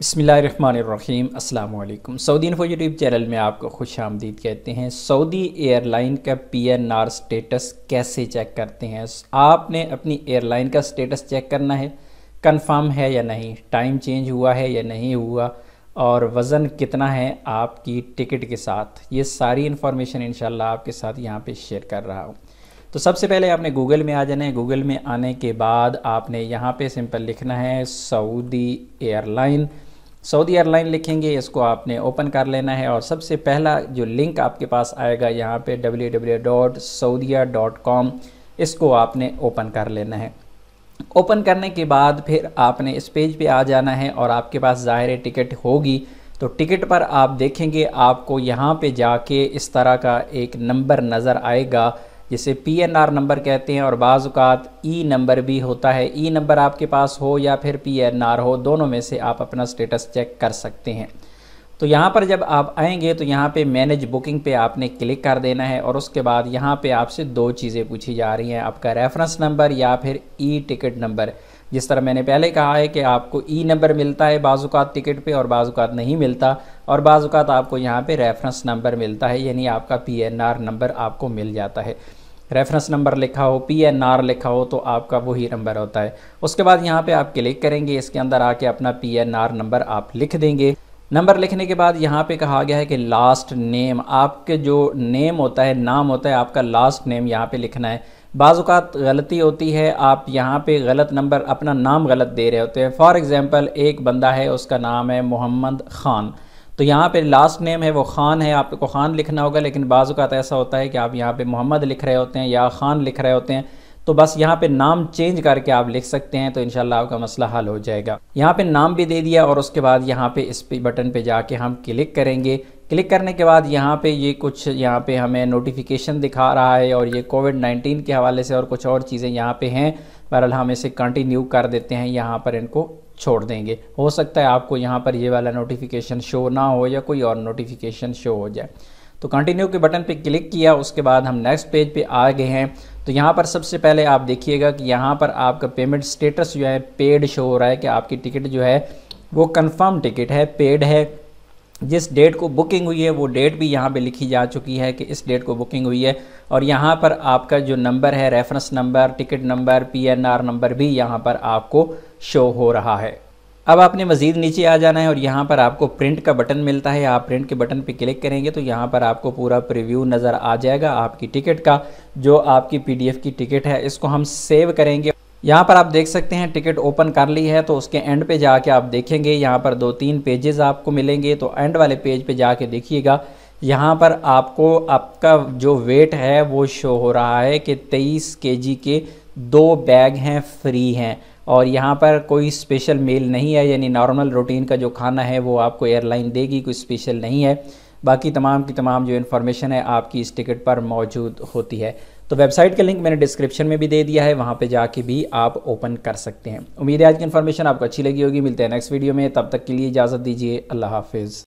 बसमीम् अल्लाम Saudi info YouTube channel में आपको खुश आमदीद कहते हैं सऊदी एयरलाइन का पी एन आर स्टेटस कैसे चेक करते हैं आपने अपनी एयरलाइन का स्टेटस चेक करना है कंफर्म है या नहीं टाइम चेंज हुआ है या नहीं हुआ और वज़न कितना है आपकी टिकट के साथ ये सारी इन्फॉर्मेशन इन आपके साथ यहाँ पर शेयर कर रहा हूँ तो सबसे पहले आपने गूगल में आ जाना है गूगल में आने के बाद आपने यहाँ पे सिंपल लिखना है सऊदी एयरलाइन सऊदी एयरलाइन लिखेंगे इसको आपने ओपन कर लेना है और सबसे पहला जो लिंक आपके पास आएगा यहाँ पे डब्ल्यू इसको आपने ओपन कर लेना है ओपन करने के बाद फिर आपने इस पेज पे आ जाना है और आपके पास ज़ाहिर टिकट होगी तो टिकट पर आप देखेंगे आपको यहाँ पे जाके इस तरह का एक नंबर नज़र आएगा जिसे पी एन आर नंबर कहते हैं और बाज़ात ई e नंबर भी होता है ई e नंबर आपके पास हो या फिर पी एन आर हो दोनों में से आप अपना स्टेटस चेक कर सकते हैं तो यहाँ पर जब आप आएंगे तो यहाँ पे मैनेज बुकिंग पे आपने क्लिक कर देना है और उसके बाद यहाँ पे आपसे दो चीज़ें पूछी जा रही हैं आपका रेफरेंस नंबर या फिर ई टिकट नंबर जिस तरह मैंने पहले कहा है कि आपको ई e नंबर मिलता है बाजुकात टिकट पे और बाजुकात नहीं मिलता और बाजुकात आपको यहाँ पे रेफरेंस नंबर मिलता है यानी आपका पी नंबर आपको मिल जाता है रेफरेंस नंबर लिखा हो पी एन आर लिखा हो तो आपका वही नंबर होता है उसके बाद यहाँ पे आप क्लिक करेंगे इसके अंदर आके अपना पी एन आर नंबर आप लिख देंगे नंबर लिखने के बाद यहाँ पे कहा गया है कि लास्ट नेम आपके जो नेम होता है नाम होता है आपका लास्ट नेम यहाँ पे लिखना है बाज़ात गलती होती है आप यहाँ पे गलत नंबर अपना नाम गलत दे रहे होते हैं फॉर एग्ज़ाम्पल एक बंदा है उसका नाम है मोहम्मद ख़ान तो यहाँ पे लास्ट नेम है वो ख़ान है आपको ख़ान लिखना होगा लेकिन बाज़ात ऐसा होता है कि आप यहाँ पे मोहम्मद लिख रहे होते हैं या ख़ान लिख रहे होते हैं तो बस यहाँ पे नाम चेंज करके आप लिख सकते हैं तो इन आपका मसला हल हो जाएगा यहाँ पे नाम भी दे दिया और उसके बाद यहाँ पे इस पे बटन पे जाके हम क्लिक करेंगे क्लिक करने के बाद यहाँ पे ये कुछ यहाँ पे हमें नोटिफिकेशन दिखा रहा है और ये कोविड 19 के हवाले से और कुछ और चीज़ें यहाँ पे हैं बहरहाल हम इसे कंटिन्यू कर देते हैं यहाँ पर इनको छोड़ देंगे हो सकता है आपको यहाँ पर ये वाला नोटिफिकेशन शो ना हो या कोई और नोटिफिकेशन शो हो जाए तो कंटिन्यू के बटन पे क्लिक किया उसके बाद हम नेक्स्ट पेज पे आ गए हैं तो यहाँ पर सबसे पहले आप देखिएगा कि यहाँ पर आपका पेमेंट स्टेटस जो है पेड शो हो रहा है कि आपकी टिकट जो है वो कंफर्म टिकट है पेड है जिस डेट को बुकिंग हुई है वो डेट भी यहाँ पे लिखी जा चुकी है कि इस डेट को बुकिंग हुई है और यहाँ पर आपका जो नंबर है reference number ticket number PNR number भी यहाँ पर आपको शो हो रहा है अब आपने मज़ीद नीचे आ जाना है और यहाँ पर आपको प्रिंट का बटन मिलता है आप प्रिंट के बटन पर क्लिक करेंगे तो यहाँ पर आपको पूरा प्रिव्यू नज़र आ जाएगा आपकी टिकट का जो आपकी पी की टिकट है इसको हम सेव करेंगे यहाँ पर आप देख सकते हैं टिकट ओपन कर ली है तो उसके एंड पे जाके आप देखेंगे यहाँ पर दो तीन पेजेस आपको मिलेंगे तो एंड वाले पेज पे जाके देखिएगा यहाँ पर आपको आपका जो वेट है वो शो हो रहा है कि 23 के के दो बैग हैं फ्री हैं और यहाँ पर कोई स्पेशल मेल नहीं है यानी नॉर्मल रूटीन का जो खाना है वो आपको एयरलाइन देगी कोई स्पेशल नहीं है बाकी तमाम की तमाम जो इन्फॉर्मेशन है आपकी इस टिकट पर मौजूद होती है तो वेबसाइट का लिंक मैंने डिस्क्रिप्शन में भी दे दिया है वहाँ पर जाके भी आप ओपन कर सकते हैं उम्मीद है आज की इन्फॉर्मेशन आपको अच्छी लगी होगी मिलते हैं नेक्स्ट वीडियो में तब तक के लिए इजाज़त दीजिए अल्लाह हाफिज़